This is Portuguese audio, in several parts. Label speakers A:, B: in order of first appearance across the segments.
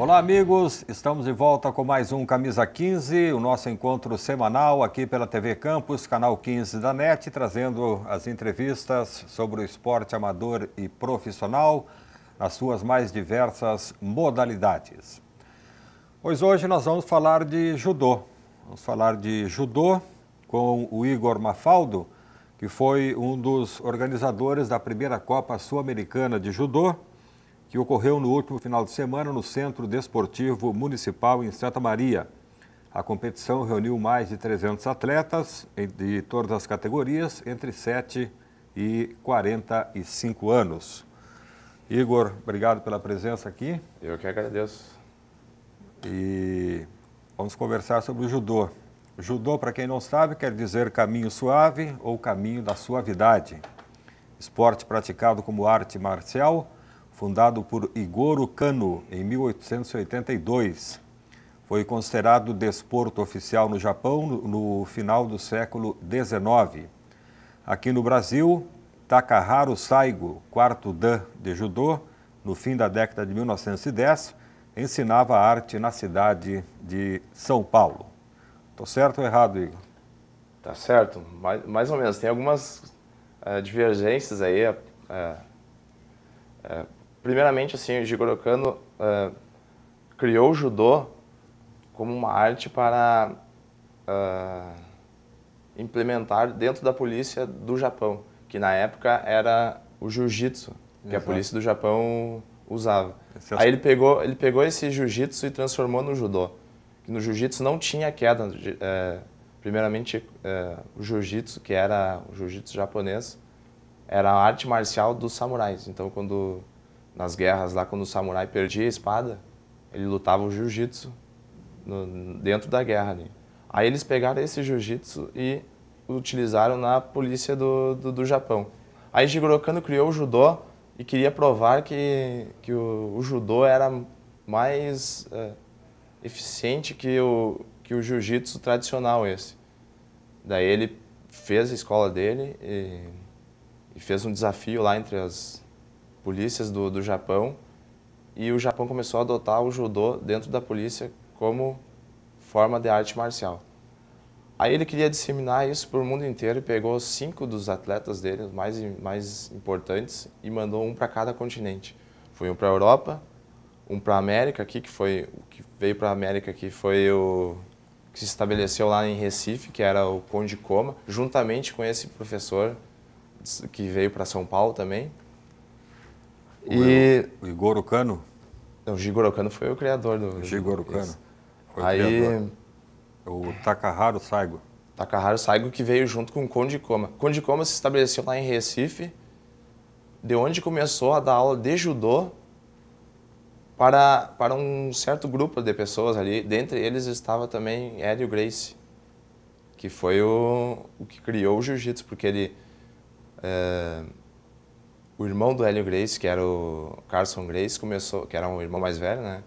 A: Olá, amigos. Estamos de volta com mais um Camisa 15, o nosso encontro semanal aqui pela TV Campus, canal 15 da NET, trazendo as entrevistas sobre o esporte amador e profissional nas suas mais diversas modalidades. Pois hoje nós vamos falar de judô. Vamos falar de judô com o Igor Mafaldo, que foi um dos organizadores da primeira Copa Sul-Americana de Judô que ocorreu no último final de semana no Centro Desportivo Municipal em Santa Maria. A competição reuniu mais de 300 atletas de todas as categorias, entre 7 e 45 anos. Igor, obrigado pela presença aqui. Eu que agradeço. E vamos conversar sobre o judô. judô, para quem não sabe, quer dizer caminho suave ou caminho da suavidade. Esporte praticado como arte marcial, fundado por Igoro Kano em 1882. Foi considerado desporto oficial no Japão no final do século XIX. Aqui no Brasil, Takaharu Saigo, quarto dan de judô, no fim da década de 1910, ensinava arte na cidade de São Paulo.
B: Tô certo ou errado, Igor? Tá certo, mais, mais ou menos. Tem algumas eh, divergências aí. Eh, eh, primeiramente, assim, o Jigoro Kano uh, eh, criou o judô como uma arte para uh, implementar dentro da polícia do Japão, que na época era o jiu-jitsu, que Exato. a polícia do Japão usava. É Aí ele pegou, ele pegou esse jiu-jitsu e transformou no judô. Que no jiu-jitsu não tinha queda. Eh, primeiramente, o jiu-jitsu, que era o jiu-jitsu japonês, era a arte marcial dos samurais. Então, quando nas guerras lá, quando o samurai perdia a espada, ele lutava o jiu-jitsu dentro da guerra ali. Aí eles pegaram esse jiu-jitsu e utilizaram na polícia do, do, do Japão. Aí Jigoro Kano criou o judô e queria provar que, que o, o judô era mais é, eficiente que o, que o jiu-jitsu tradicional esse. Daí ele fez a escola dele e, e fez um desafio lá entre as, polícias do, do Japão e o Japão começou a adotar o judô dentro da polícia como forma de arte marcial. Aí ele queria disseminar isso para o mundo inteiro e pegou cinco dos atletas dele, os mais, mais importantes, e mandou um para cada continente. Foi um para a Europa, um para a América aqui, que foi o que veio para a América aqui foi o que se estabeleceu lá em Recife, que era o Conde Coma, juntamente com esse professor que veio para São Paulo também. O e... O Igor O Jigoro Kano foi o criador do... Jigoro Kano.
A: Foi Aí... o criador.
B: O Takaharu Saigo. Takaharu Saigo que veio junto com o Conde Koma. Conde Koma se estabeleceu lá em Recife, de onde começou a dar aula de judô para, para um certo grupo de pessoas ali. Dentre eles estava também Hélio Grace, que foi o, o que criou o jiu-jitsu, porque ele... É o irmão do Hélio Grace, que era o Carson Grace, começou, que era um irmão mais velho, né?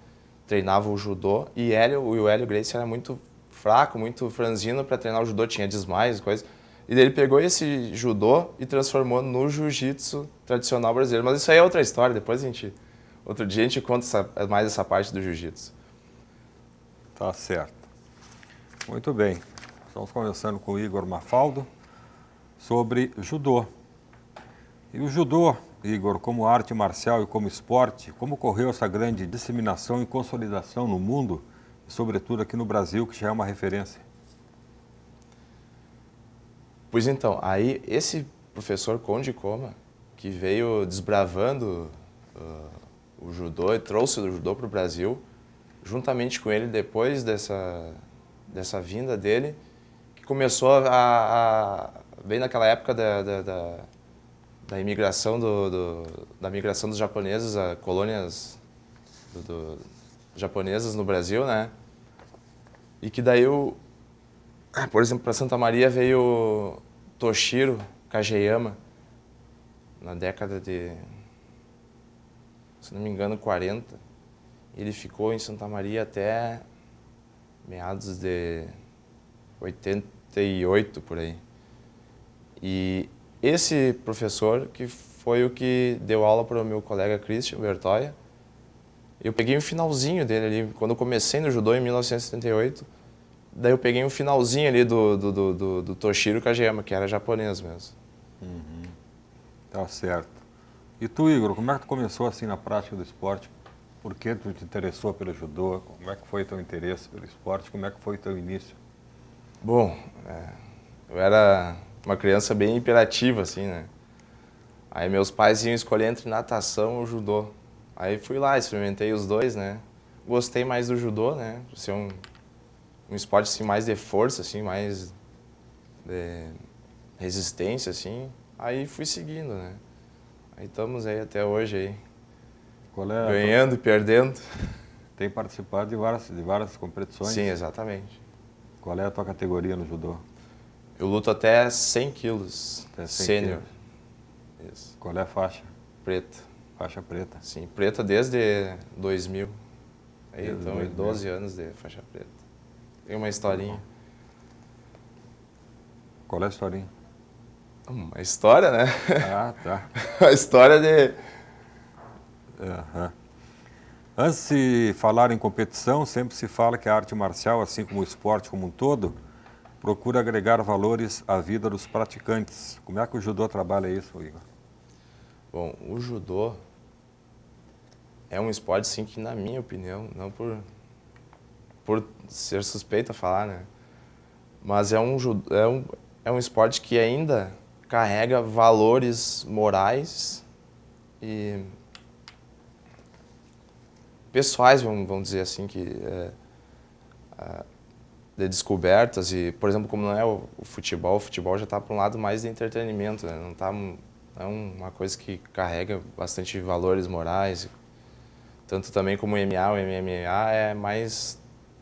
B: Treinava o judô e Hélio, o Hélio Grace era muito fraco, muito franzino para treinar o judô, tinha desmaios, coisas. E ele pegou esse judô e transformou no jiu-jitsu tradicional brasileiro. Mas isso aí é outra história, depois a gente outro dia a gente conta essa, mais essa parte do jiu-jitsu. Tá certo. Muito bem.
A: Estamos conversando com o Igor Mafaldo sobre judô. E o judô, Igor, como arte marcial e como esporte, como ocorreu essa grande disseminação e consolidação no mundo, e sobretudo aqui no Brasil, que já é uma referência?
B: Pois então, aí esse professor Conde Coma, que veio desbravando uh, o judô e trouxe o judô para o Brasil, juntamente com ele, depois dessa, dessa vinda dele, que começou a, a bem naquela época da, da, da da imigração do, do, da migração dos japoneses a colônias do, japonesas no Brasil, né? E que daí o ah, por exemplo, para Santa Maria veio Toshiro Kageyama na década de se não me engano 40. Ele ficou em Santa Maria até meados de 88 por aí. E esse professor que foi o que deu aula para o meu colega Christian Bertoia. Eu peguei um finalzinho dele ali, quando eu comecei no judô em 1978, daí eu peguei um finalzinho ali do, do, do, do, do Toshiro Kageyama, que era japonês mesmo.
A: Uhum. Tá certo. E tu, Igor, como é que tu começou assim na prática do esporte? Por que tu te interessou pelo judô? Como é que foi teu interesse pelo esporte? Como é que foi teu início?
B: Bom, é, eu era uma criança bem imperativa assim, né? Aí meus pais iam escolher entre natação ou judô. Aí fui lá, experimentei os dois, né? Gostei mais do judô, né? ser um, um esporte assim, mais de força, assim, mais de resistência, assim. Aí fui seguindo, né? Aí estamos aí até hoje aí. É ganhando e perdendo. Tem participado de várias, de várias competições. Sim, exatamente. Qual é a tua categoria no judô? Eu luto até 100 quilos, até né, 100 sênior. Quilos. Isso. Qual é a faixa? Preta. Faixa preta. Sim, preta desde 2000. desde então, 2000. 12 anos de faixa preta. Tem uma historinha. Qual é a historinha? Uma história, né? Ah, tá. a história de... Uhum.
A: Antes de falar em competição, sempre se fala que a arte marcial, assim como o esporte como um todo, procura agregar valores à vida dos praticantes. Como é que o judô trabalha isso, Igor?
B: Bom, o judô é um esporte, sim, que na minha opinião, não por, por ser suspeito a falar, né? Mas é um, é, um, é um esporte que ainda carrega valores morais e pessoais, vamos, dizer assim, que é, de descobertas e, por exemplo, como não é o, o futebol, o futebol já está para um lado mais de entretenimento, né? não está é uma coisa que carrega bastante valores morais, tanto também como o MMA, o MMA é mais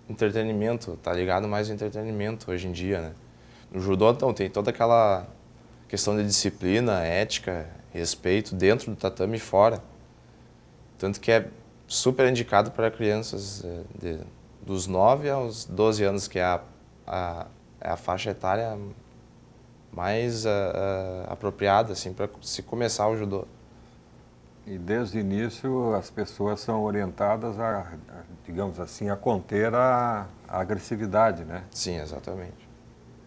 B: entretenimento, tá ligado mais ao entretenimento hoje em dia, né? No judô então tem toda aquela questão de disciplina, ética, respeito dentro do tatame e fora. Tanto que é super indicado para crianças é, de dos 9 aos 12 anos, que é a, a, é a faixa etária mais a, eh, a, eh, apropriada assim, para se começar o judô.
A: E desde o início as pessoas são orientadas a, digamos assim, a conter a, a agressividade, né? Sim, exatamente.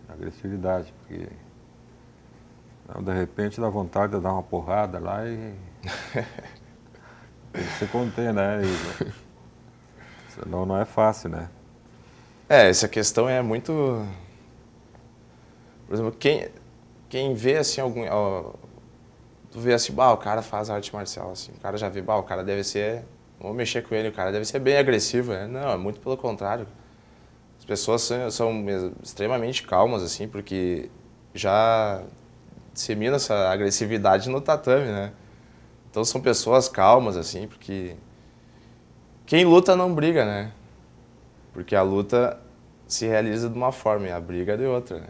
A: A agressividade, porque não, de repente dá vontade de dar uma porrada lá e. Tem que se conter, né? E... Senão não é fácil, né?
B: É, essa questão é muito. Por exemplo, quem, quem vê assim algum. Ó, tu vê assim, bah, o cara faz arte marcial, assim, o cara já vê, bah, o cara deve ser. Vou mexer com ele, o cara deve ser bem agressivo, né? Não, é muito pelo contrário. As pessoas são, são extremamente calmas, assim, porque já dissemina essa agressividade no tatame, né? Então são pessoas calmas, assim, porque quem luta não briga, né? Porque a luta se realiza de uma forma e a briga é de outra, né?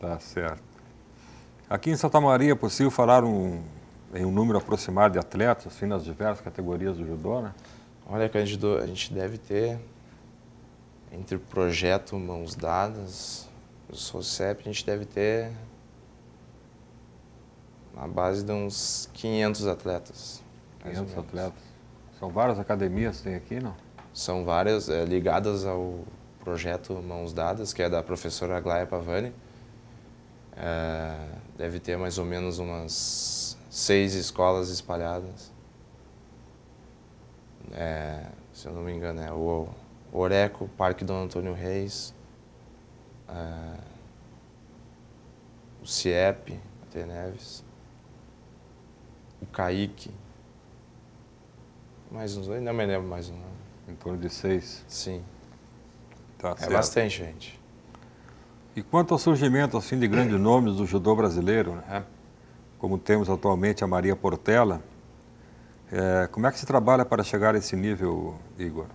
B: Tá certo. Aqui em Santa Maria é possível
A: falar um, em um número aproximado de atletas, assim, nas diversas categorias do judô, né?
B: Olha, a gente, a gente deve ter, entre o projeto Mãos Dadas, o SOCEP, a gente deve ter na base de uns 500 atletas. 500 atletas. São várias academias que tem aqui, não? São várias é, ligadas ao projeto Mãos Dadas, que é da professora Aglaia Pavani. É, deve ter mais ou menos umas seis escolas espalhadas. É, se eu não me engano, é o Oreco, Parque Dom Antônio Reis, é, o CIEP, até Neves, o CAIC, mais uns dois, não me lembro é mais um. Né? Em torno de seis? Sim. Tá é certo. bastante gente.
A: E quanto ao surgimento assim, de grandes nomes do judô brasileiro, né? É. como temos atualmente a Maria Portela, é, como é que se trabalha para chegar a esse nível, Igor?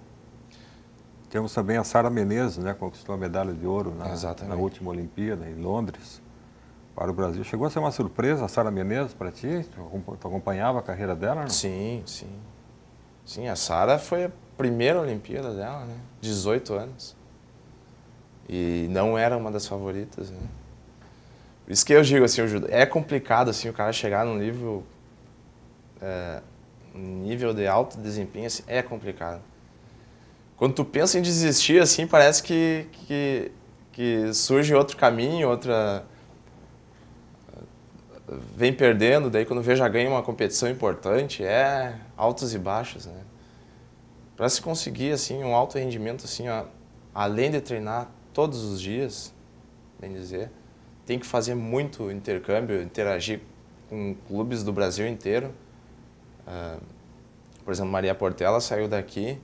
A: Temos também a Sara Menezes, né, conquistou a medalha de ouro na, na, última Olimpíada, em Londres, para o Brasil. Chegou a ser uma surpresa a Sara Menezes
B: para ti? Tu acompanhava a carreira dela? Não? Sim, sim. Sim, a Sara foi a primeira Olimpíada dela, né? 18 anos. E não era uma das favoritas, né? Por isso que eu digo assim, é complicado assim o cara chegar num nível é, nível de alto desempenho, assim, é complicado. Quando tu pensa em desistir assim, parece que que, que surge outro caminho, outra vem perdendo, daí quando vê já ganha uma competição importante, é altos e baixos, né? Para se conseguir assim um alto rendimento assim, ó, além de treinar todos os dias, bem dizer, tem que fazer muito intercâmbio, interagir com clubes do Brasil inteiro. Uh, por exemplo, Maria Portela saiu daqui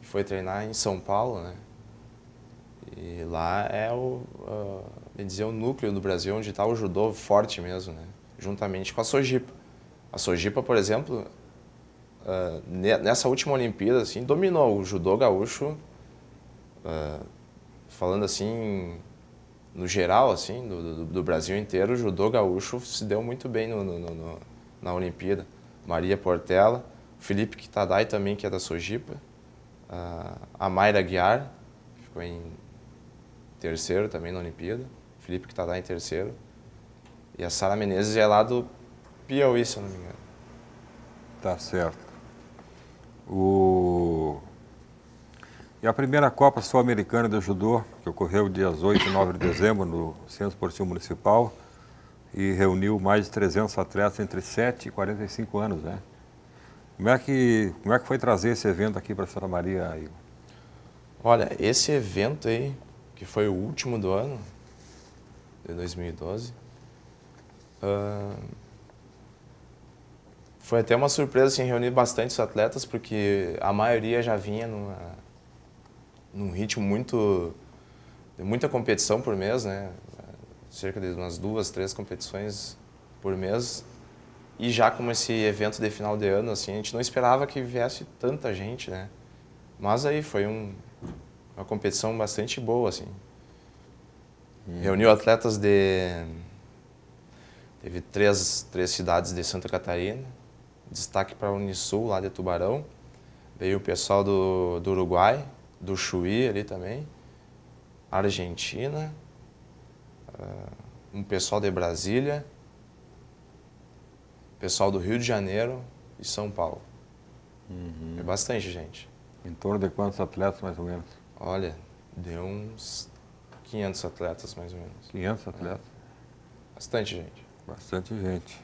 B: e foi treinar em São Paulo, né? E lá é o uh, de dizer o núcleo do Brasil onde está o judô forte mesmo, né? juntamente com a Sojipa. A Sojipa, por exemplo, uh, nessa última Olimpíada, assim, dominou o judô gaúcho, uh, falando assim, no geral, assim, do, do, do, Brasil inteiro, o judô gaúcho se deu muito bem no, no, no, na Olimpíada. Maria Portela, Felipe Kitadai também, que é da Sojipa, uh, a Mayra Guiar, que ficou em terceiro também na Olimpíada. Felipe que está lá em terceiro. E a Sara Menezes é lá do Piauí, se eu não me engano.
A: Tá certo. O... E a primeira Copa Sul-Americana de Judô, que ocorreu dias 8 e 9 de dezembro no Centro Esportivo Municipal, e reuniu mais de 300 atletas entre 7 e 45 anos, né? Como é que, como é que foi trazer esse evento
B: aqui para Santa Maria, Igor? Olha, esse evento aí, que foi o último do ano, de 2012. Uh, ah, foi até uma surpresa assim, reunir bastantes atletas, porque a maioria já vinha numa, num ritmo muito de muita competição por mês, né? cerca de umas duas, três competições por mês. E já como esse evento de final de ano, assim, a gente não esperava que viesse tanta gente, né? Mas aí foi um, uma competição bastante boa, assim. Reuniu atletas de. Teve três, três cidades de Santa Catarina, destaque para o Unisul, lá de Tubarão. Veio o pessoal do, do Uruguai, do Chuí ali também, Argentina, ah, um pessoal de Brasília, pessoal do Rio de Janeiro e São Paulo. Uhum. É bastante gente. Em torno de quantos atletas, mais ou menos? Olha, deu uns 500 atletas, mais ou menos. 500 atletas? É. Bastante gente. Bastante gente.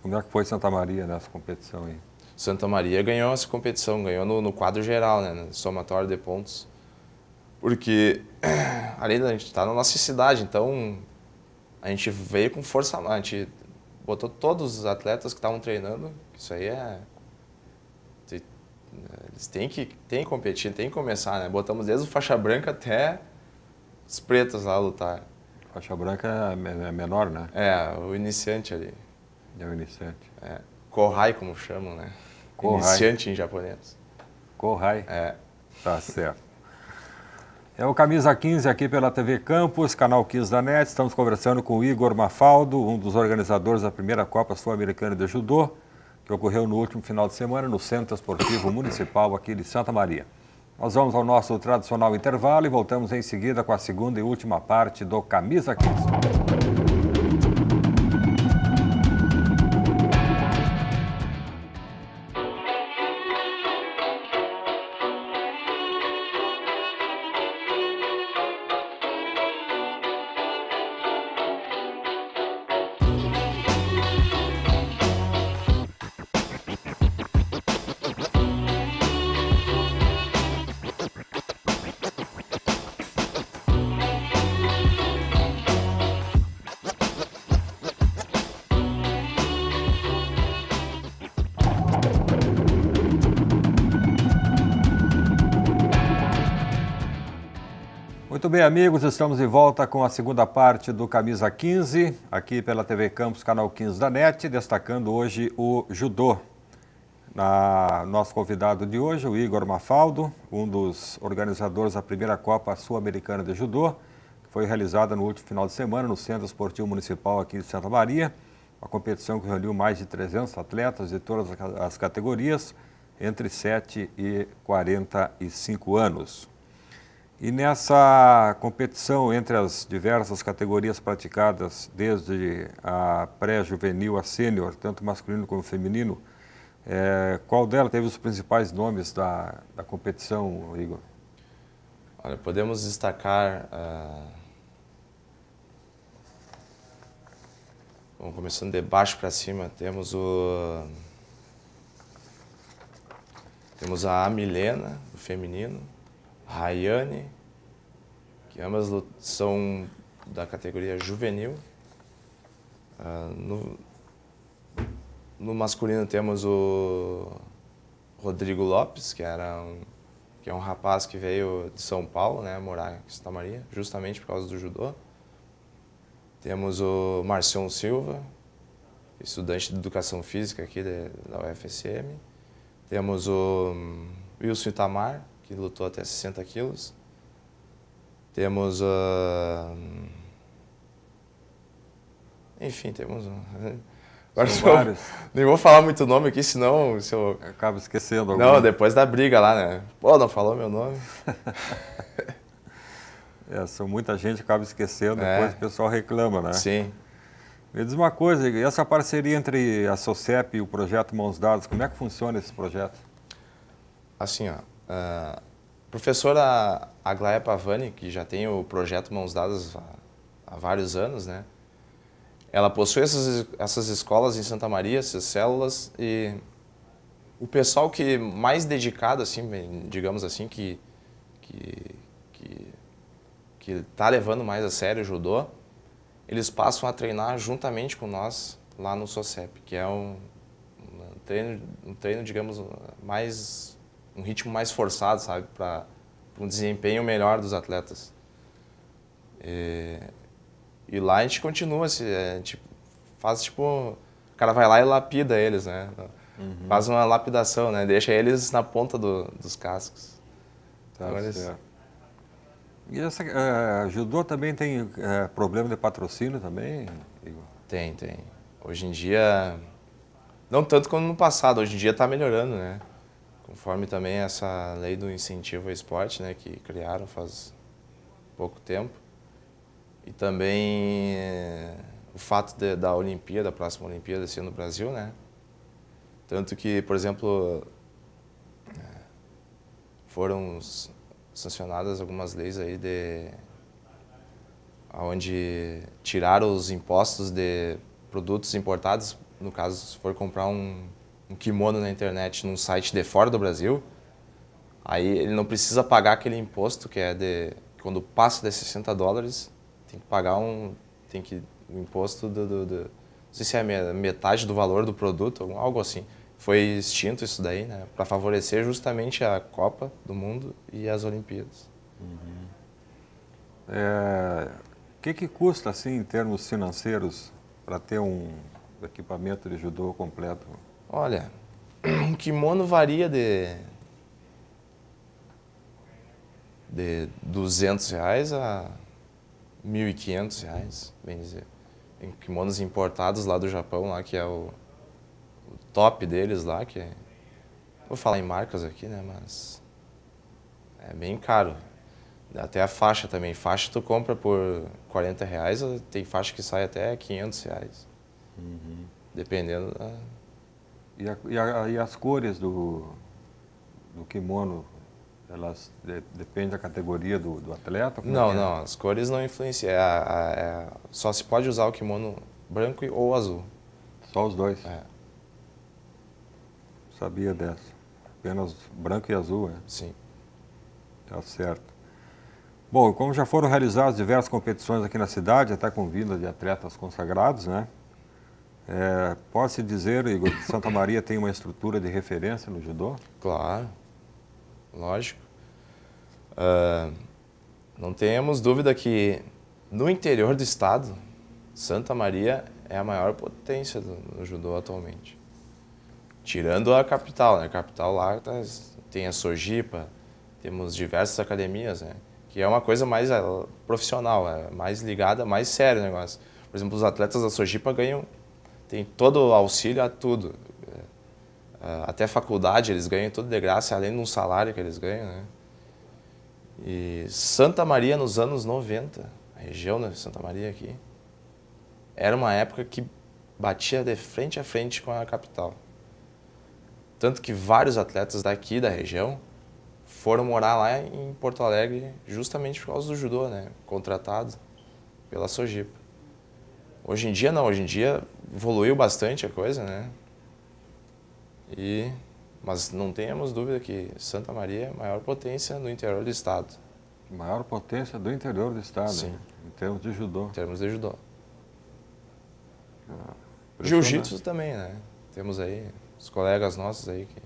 B: Como é que foi Santa Maria nessa competição aí? Santa Maria ganhou essa competição, ganhou no, no quadro geral, né, no somatório de pontos. Porque, além da gente estar tá na nossa cidade, então a gente veio com força, a gente botou todos os atletas que estavam treinando, isso aí é eles têm que, têm que competir, têm que começar, né? Botamos desde o faixa branca até os pretos lá lutar. Faixa branca é, é menor, né? É, o iniciante ali. É o iniciante. É. Kohai, como chamam, né? Kohai. Iniciante em japonês. Kohai. É. Tá certo.
A: É o Camisa 15 aqui pela TV Campos, canal 15 da NET. Estamos conversando com o Igor Mafaldo, um dos organizadores da primeira Copa Sul-Americana de Judô, que ocorreu no último final de semana no Centro Esportivo Municipal aqui de Santa Maria. Nós vamos ao nosso tradicional intervalo e voltamos em seguida com a segunda e última parte do Camisa 15. Muito bem, amigos, estamos de volta com a segunda parte do Camisa 15, aqui pela TV Campos, canal 15 da NET, destacando hoje o judô. Na, nosso convidado de hoje, o Igor Mafaldo, um dos organizadores da primeira Copa Sul-Americana de Judô, que foi realizada no último final de semana no Centro Esportivo Municipal aqui de Santa Maria, uma competição que reuniu mais de 300 atletas de todas as categorias, entre 7 e 45 anos. E nessa competição entre as diversas categorias praticadas, desde a pré-juvenil a sênior, tanto masculino como feminino, é, qual dela teve os principais nomes da,
B: da competição, Igor? Olha, podemos destacar. Uh... Ah, Bom, começando de baixo para cima, temos o. Temos a Milena, o feminino. Rayane, que ambas são da categoria juvenil. Uh, no, no, masculino temos o Rodrigo Lopes, que, era um, que é um rapaz que veio de São Paulo, né, morar em Santa Maria, justamente por causa do judô. Temos o Marcião Silva, estudante de Educação Física aqui de, da UFSM. Temos o hum, Wilson Itamar, que lutou até 60 quilos. Temos. Uh... Enfim, temos. Agora, nem vou falar muito nome aqui, senão. Se eu... eu acabo esquecendo alguma. Não, depois da briga lá, né? Pô, não falou meu nome. é, são muita gente acaba
A: esquecendo, é. depois o pessoal reclama, né? Sim. Me diz uma coisa, essa parceria entre
B: a SOCEP e o projeto Mãos Dadas, como é que funciona esse projeto? Assim, ó, Uh, ah, professora Aglaia Pavani, que já tem o projeto Mãos Dadas há, há vários anos, né? Ela possui essas, essas escolas em Santa Maria, essas células, e o pessoal que mais dedicado, assim, digamos assim, que que que que está levando mais a sério o judô, eles passam a treinar juntamente com nós lá no SOCEP, que é um, um treino, um treino digamos mais um ritmo mais forçado, sabe? Para um desempenho melhor dos atletas. E, é, e, lá a gente continua, assim, é, a gente faz tipo. O cara vai lá e lapida eles, né? Uhum. Faz uma lapidação, né? Deixa eles na ponta do, dos cascos. Então, tá eles...
A: E essa, uh, judô também tem uh, problema de patrocínio também, Tem, tem.
B: Hoje em dia, não tanto como no passado, hoje em dia está melhorando, né? conforme também essa lei do incentivo ao esporte, né, que criaram faz pouco tempo, e também eh, o fato de, da Olimpíada, da próxima Olimpíada ser no Brasil, né? Tanto que, por exemplo, eh, foram sancionadas algumas leis aí de onde tiraram os impostos de produtos importados, no caso, se for comprar um um kimono na internet num site de fora do Brasil, aí ele não precisa pagar aquele imposto que é de quando passa de 60 dólares, tem que pagar um tem que um imposto do, do, do, não sei se é metade do valor do produto, algo assim. Foi extinto isso daí, né, para favorecer justamente a Copa do Mundo e as Olimpíadas. Uhum. É,
A: o que, que custa, assim, em termos financeiros, para ter um equipamento de
B: judô completo Olha, um kimono varia de, de 200 reais a 1.500 reais, bem dizer. Tem kimonos importados lá do Japão, lá que é o, o top deles lá, que é, Vou falar em marcas aqui, né, mas é bem caro. Até a faixa também. Faixa tu compra por 40 reais, tem faixa que sai até 500 reais. Uhum. Dependendo da
A: e, a, e, a, e as cores do, do kimono
B: elas de, depende da categoria do, do atleta? Não, é? não, as cores não influenciam. É, é, só se pode usar o kimono branco ou azul. Só os dois? É. Sabia dessa. Apenas branco e azul, é?
A: Sim. Tá certo. Bom, como já foram realizadas diversas competições aqui na cidade, até com vinda de atletas consagrados, né? É, dizer, Igor, que Santa Maria tem uma estrutura de referência no judô? Claro,
B: lógico. Uh, não temos dúvida que no interior do estado, Santa Maria é a maior potência do, do judô atualmente. Tirando a capital, né? A capital lá tá, tem a Sojipa, temos diversas academias, né? Que é uma coisa mais é, profissional, é mais ligada, mais sério o negócio. Por exemplo, os atletas da Sojipa ganham tem todo o auxílio a tudo. É, é, até faculdade eles ganham tudo de graça, além de um salário que eles ganham. Né? E Santa Maria, nos anos 90, a região de Santa Maria aqui, era uma época que batia de frente a frente com a capital. Tanto que vários atletas daqui da região foram morar lá em Porto Alegre justamente por causa do judô, né? Contratado pela Sojipa. Hoje em dia não, hoje em dia evoluiu bastante a coisa, né? E mas não tenhamos dúvida que Santa Maria é a maior potência no interior do estado.
A: Maior potência do interior do estado, Sim. em termos
B: de judô. Em termos de judô. Ah, Jiu-jitsu também, né? Temos aí os colegas nossos aí que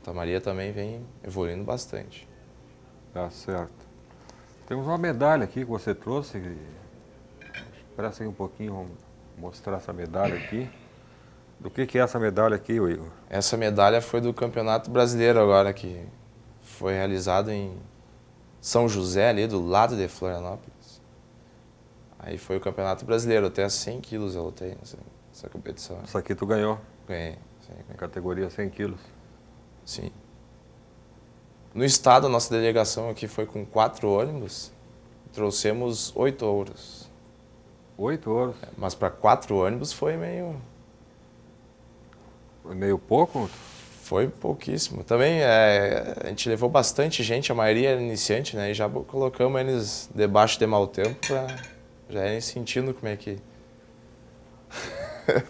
B: Santa Maria também vem evoluindo bastante. Tá certo. Temos uma medalha aqui que você
A: trouxe, Presta aí um pouquinho, vamos mostrar essa medalha aqui.
B: Do que, que é essa medalha aqui, Igor? Essa medalha foi do Campeonato Brasileiro agora, que foi realizado em São José, ali do lado de Florianópolis. Aí foi o Campeonato Brasileiro, até 100 quilos eu lutei nessa, nessa competição. Isso aqui tu ganhou? Ganhei. Sim, ganhei. Categoria 100 quilos? Sim. No estado, a nossa delegação aqui foi com quatro ônibus. Trouxemos oito ouros. Oito horas. É, mas para quatro ônibus foi meio. Foi meio pouco? Foi pouquíssimo. Também é, a gente levou bastante gente, a maioria era é iniciante, né? E já colocamos eles debaixo de mau tempo para já irem sentindo como é que.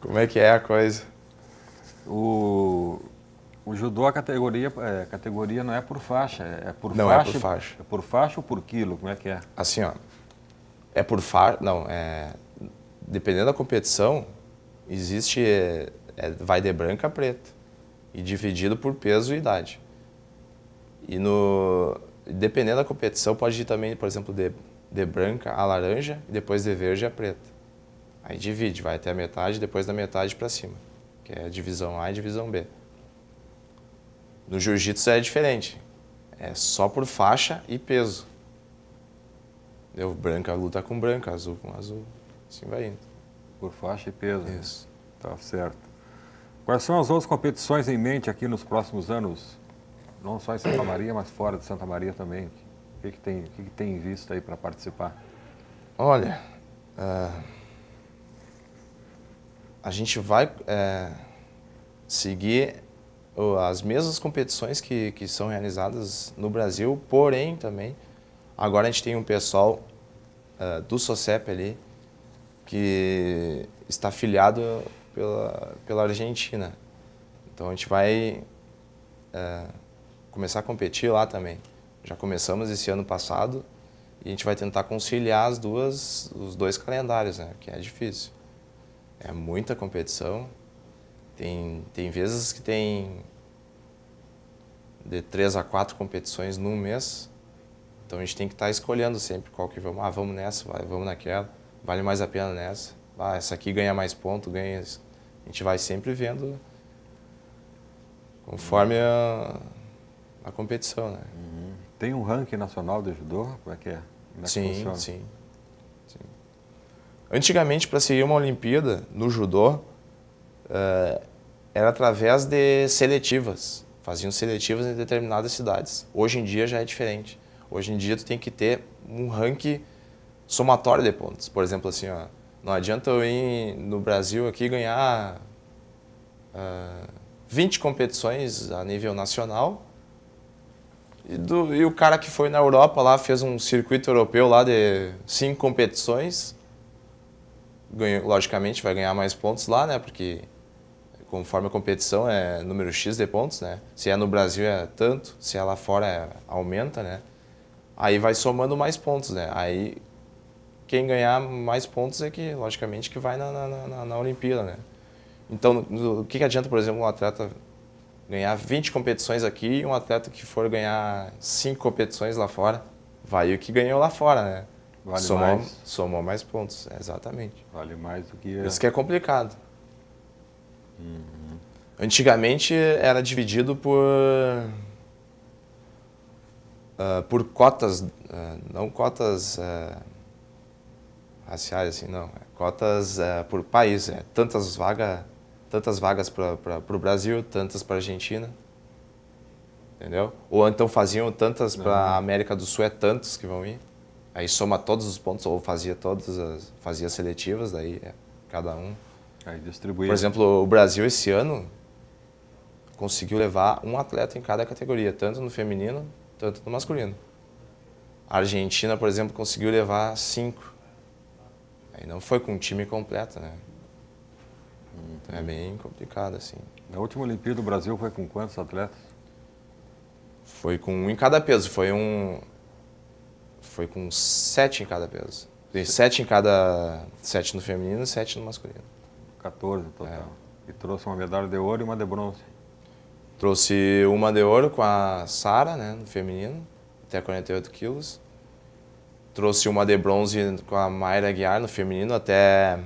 A: como é que é a coisa. O, o judô, a categoria, é, categoria não é por faixa, é, é por não faixa. Não é por faixa. É por faixa ou por quilo? Como é que é?
B: Assim, ó. É por far, não, é dependendo da competição, existe é, é, vai de branca a preta e dividido por peso e idade. E no dependendo da competição pode ir também, por exemplo, de, de branca a laranja e depois de verde a preta. Aí divide, vai até a metade, depois da metade para cima, que é divisão A e divisão B. No jiu-jitsu é diferente. É só por faixa e peso. Eu branco a luta tá com branco, azul com azul. Assim vai indo. Por faixa e peso.
A: Isso. Né? Tá certo. Quais são as outras competições em mente aqui nos próximos anos? Não só em Santa Maria, mas fora de Santa Maria também. O que, que, tem, o que, que tem em vista aí para
B: participar? Olha, ah, a gente vai é, seguir as mesmas competições que, que são realizadas no Brasil, porém também Agora a gente tem um pessoal uh, do SOCEP ali que está filiado pela, pela Argentina. Então a gente vai uh, começar a competir lá também. Já começamos esse ano passado e a gente vai tentar conciliar as duas, os dois calendários, né? que é difícil. É muita competição. Tem, tem vezes que tem de três a quatro competições num mês então a gente tem que estar tá escolhendo sempre qual que vamos. Ah, vamos nessa, vai, vamos naquela. Vale mais a pena nessa. Ah, essa aqui ganha mais ponto, ganha. A gente vai sempre vendo conforme a, a competição, né? Uhum. Tem um ranking nacional de judô? Como é que é? é sim, que sim, sim, Antigamente, para seguir uma Olimpíada no judô, uh, era através de seletivas. Faziam seletivas em determinadas cidades. Hoje em dia já é diferente. Hoje em dia tu tem que ter um ranking somatório de pontos. Por exemplo, assim, ó, não adianta eu ir no Brasil aqui ganhar uh, ah, 20 competições a nível nacional e, do, e, o cara que foi na Europa lá fez um circuito europeu lá de cinco competições. Ganhou, logicamente vai ganhar mais pontos lá, né? Porque conforme a competição é número X de pontos, né? Se é no Brasil é tanto, se é lá fora é, aumenta, né? Aí vai somando mais pontos, né? Aí quem ganhar mais pontos é que, logicamente, que vai na, na, na, na Olimpíada, né? Então, o que, que adianta, por exemplo, um atleta ganhar 20 competições aqui e um atleta que for ganhar 5 competições lá fora, vai o que ganhou lá fora, né? Vale somou, mais. somou mais pontos, é, exatamente. Vale mais do que... É. Isso que é complicado. Uhum. Antigamente era dividido por, uh, por cotas, uh, não cotas uh, raciais, assim, não, é cotas por país, é, tantas, vaga, tantas vagas para o Brasil, tantas para a Argentina, entendeu? Ou então faziam tantas para a América do Sul, é tantos que vão ir, aí soma todos os pontos, ou fazia todas as, fazia seletivas, daí é, cada um. Aí distribuía. Por exemplo, o Brasil esse ano conseguiu levar um atleta em cada categoria, tanto no feminino tanto no masculino. A Argentina, por exemplo, conseguiu levar cinco. Aí não foi com um time completo, né? Então é bem complicado, assim. Na última Olimpíada do Brasil foi com quantos atletas? Foi com um em cada peso. Foi um. Foi com sete em cada peso. Tem sete em cada. Sete no feminino e sete no masculino. 14 total. É. E trouxe uma medalha de ouro e uma de bronze. Trouxe uma de ouro com a Sara, né, no feminino, até 48 quilos. Trouxe uma de bronze com a Mayra Guiar, no feminino, até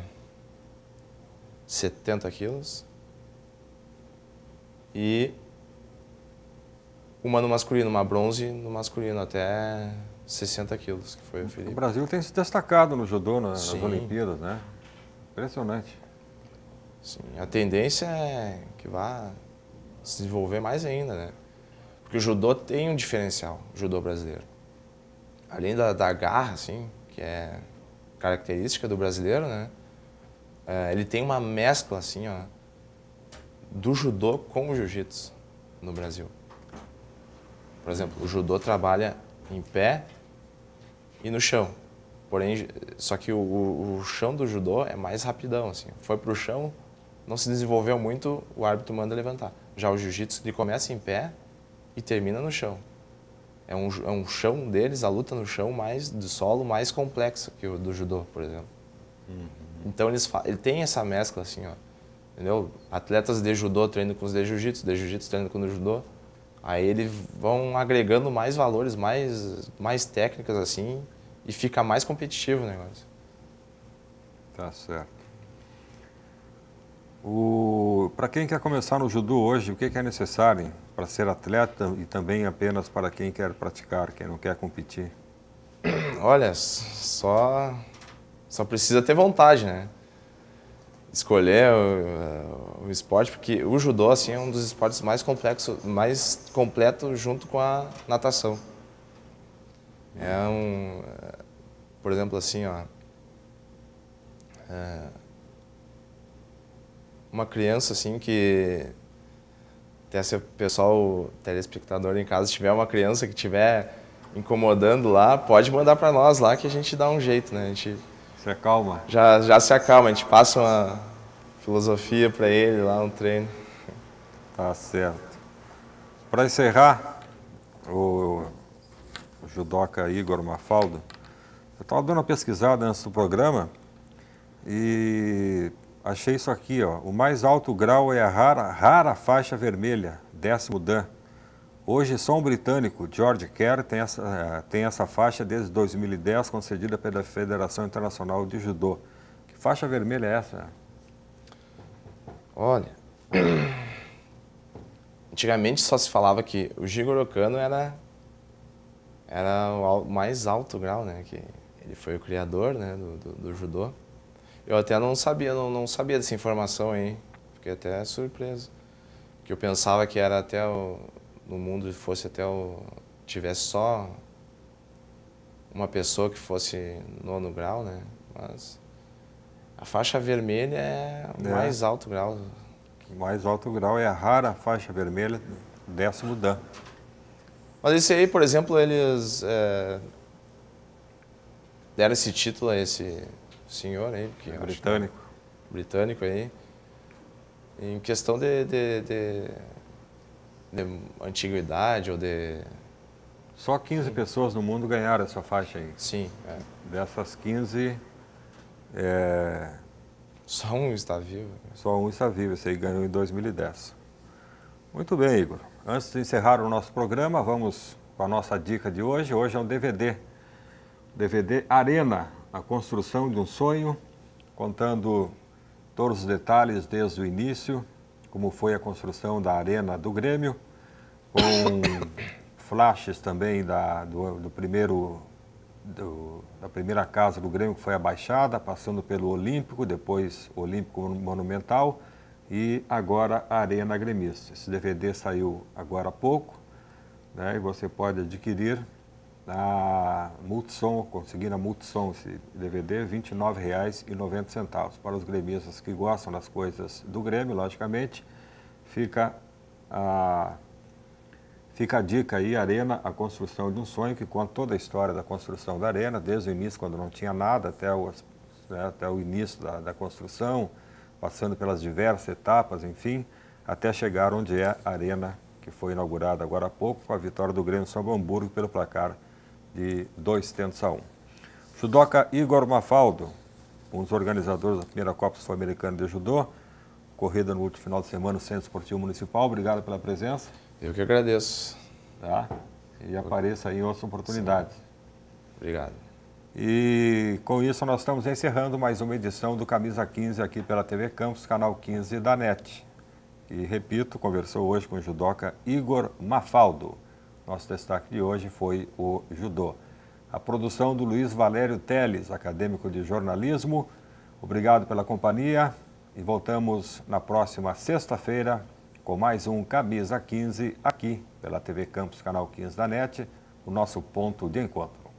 B: 70 quilos. E uma no masculino, uma bronze no masculino, até 60 quilos, que foi o Felipe. O Brasil tem se destacado no judô, nas Sim. Olimpíadas, né? Impressionante. Sim, a tendência é que vá se desenvolver mais ainda, né? Porque o judô tem um diferencial, o judô brasileiro. Além da, da garra, assim, que é característica do brasileiro, né? É, ele tem uma mescla, assim, ó, do judô com o jiu-jitsu no Brasil. Por exemplo, o judô trabalha em pé e no chão. Porém, só que o, o chão do judô é mais rapidão, assim. Foi pro chão, não se desenvolveu muito, o árbitro manda levantar. Já o jiu-jitsu, ele começa em pé e termina no chão. É um, é um chão deles, a luta no chão mais do solo mais complexa que o do judô, por exemplo. Uhum. Então eles ele tem essa mescla assim, ó, entendeu? Atletas de judô treinando com os de jiu-jitsu, de jiu-jitsu treinando com o judô. Aí eles vão agregando mais valores, mais mais técnicas assim e fica mais competitivo o negócio. Tá certo.
A: O... Para quem quer começar no judô hoje, o que, é necessário para ser atleta e também apenas para quem quer praticar, quem não quer competir? Olha,
B: só, só precisa ter vontade, né? Escolher o, o esporte, porque o judô assim, é um dos esportes mais complexos, mais completo junto com a natação. É um, é, por exemplo, assim, ó, é, uma criança assim que até se o pessoal telespectador em casa tiver uma criança que tiver incomodando lá, pode mandar para nós lá que a gente dá um jeito, né? A gente se acalma. Já já se acalma, a gente passa uma filosofia para ele lá, um treino. Tá certo. Para
A: encerrar, o judoca Igor Mafaldo, eu estava dando uma pesquisada antes do programa e achei isso aqui, ó. O mais alto grau é a rara, rara faixa vermelha, décimo dan. Hoje, só um britânico, George Kerr, tem essa, tem essa faixa desde 2010, concedida pela Federação Internacional de Judô. Que faixa vermelha é essa?
B: Olha, antigamente só se falava que o Jigoro Kano era, era o mais alto grau, né? Que ele foi o criador né, do, do, do judô. Eu até não sabia, não, não sabia dessa informação aí. Fiquei até surpreso. Que eu pensava que era até o, no mundo fosse até o tivesse só uma pessoa que fosse nono grau, né? Mas a faixa vermelha é o é. mais alto grau.
A: O mais alto grau é a rara faixa vermelha, décimo dan.
B: Mas esse aí, por exemplo, eles é, deram esse título a esse senhor aí, que é britânico. Que, britânico aí. Em questão de, de, de, de antiguidade ou de só 15 Sim. pessoas no mundo ganharam essa faixa aí. Sim. É.
A: Dessas 15. É... Só um está vivo. Né? Só um está vivo. Esse aí ganhou em 2010. Muito bem, Igor. Antes de encerrar o nosso programa, vamos com a nossa dica de hoje. Hoje é um DVD. DVD Arena a construção de um sonho, contando todos os detalhes desde o início, como foi a construção da arena do Grêmio, com flashes também da, do, do primeiro, do, da primeira casa do Grêmio, que foi abaixada passando pelo Olímpico, depois Olímpico Monumental e agora a Arena Gremista. Esse DVD saiu agora há pouco né, e você pode adquirir na Multissom, conseguindo a Multissom esse DVD, R$ 29,90. Para os gremistas que gostam das coisas do Grêmio, logicamente, fica a, fica a dica aí, Arena, a construção de um sonho, que conta toda a história da construção da Arena, desde o início, quando não tinha nada, até o, né, até o início da, da construção, passando pelas diversas etapas, enfim, até chegar onde é a Arena, que foi inaugurada agora há pouco, com a vitória do Grêmio São Hamburgo pelo placar de dois tentos a Um. Judoca Igor Mafaldo, um dos organizadores da primeira Copa Sul-Americana de Judô, corrida no último final de semana no Centro Esportivo Municipal. Obrigado pela presença. Eu que agradeço. Tá? E apareça aí em outras oportunidades. Sim. Obrigado. E com isso nós estamos encerrando mais uma edição do Camisa 15 aqui pela TV Campos, canal 15 da NET. E repito, conversou hoje com o judoca Igor Mafaldo. Nosso destaque de hoje foi o judô. A produção do Luiz Valério Teles, acadêmico de jornalismo. Obrigado pela companhia e voltamos na próxima sexta-feira com mais um Camisa 15 aqui pela TV Campus Canal 15 da NET, o nosso ponto de encontro.